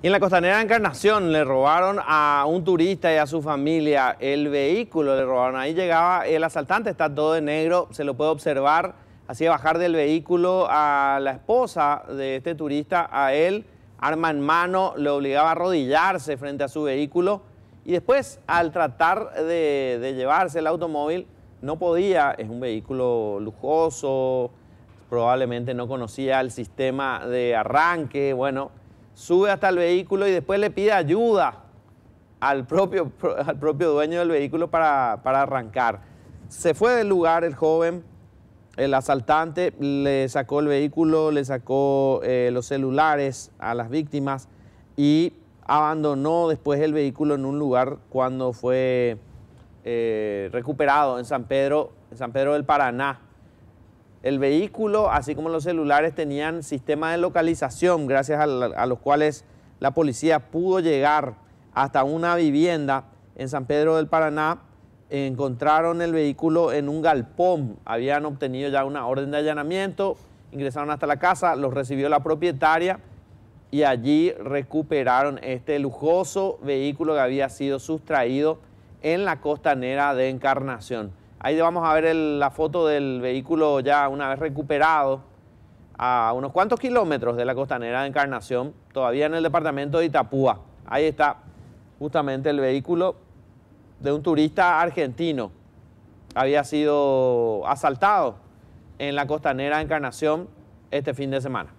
Y en la costanera de Encarnación le robaron a un turista y a su familia el vehículo, le robaron. Ahí llegaba el asaltante, está todo de negro, se lo puede observar. Hacía bajar del vehículo a la esposa de este turista, a él, arma en mano, le obligaba a arrodillarse frente a su vehículo. Y después, al tratar de, de llevarse el automóvil, no podía, es un vehículo lujoso, probablemente no conocía el sistema de arranque, bueno sube hasta el vehículo y después le pide ayuda al propio, al propio dueño del vehículo para, arrancar. Se fue del lugar el joven, el asaltante le sacó el vehículo, le sacó eh, los celulares a las víctimas y abandonó después el vehículo en un lugar cuando fue eh, recuperado en San Pedro, en San Pedro del Paraná, el vehículo, así como los celulares, tenían sistema de localización, gracias a, a, los cuales la policía pudo llegar hasta una vivienda en San Pedro del Paraná. Encontraron el vehículo en un galpón, habían obtenido ya una orden de allanamiento, ingresaron hasta la casa, los recibió la propietaria y allí recuperaron este lujoso vehículo que había sido sustraído en la costanera de Encarnación. Ahí vamos a ver la foto del vehículo ya una vez recuperado a unos cuantos kilómetros de la costanera de Encarnación, todavía en el departamento de Itapúa. Ahí está justamente el vehículo de un turista argentino. Había sido asaltado en la costanera de Encarnación este fin de semana.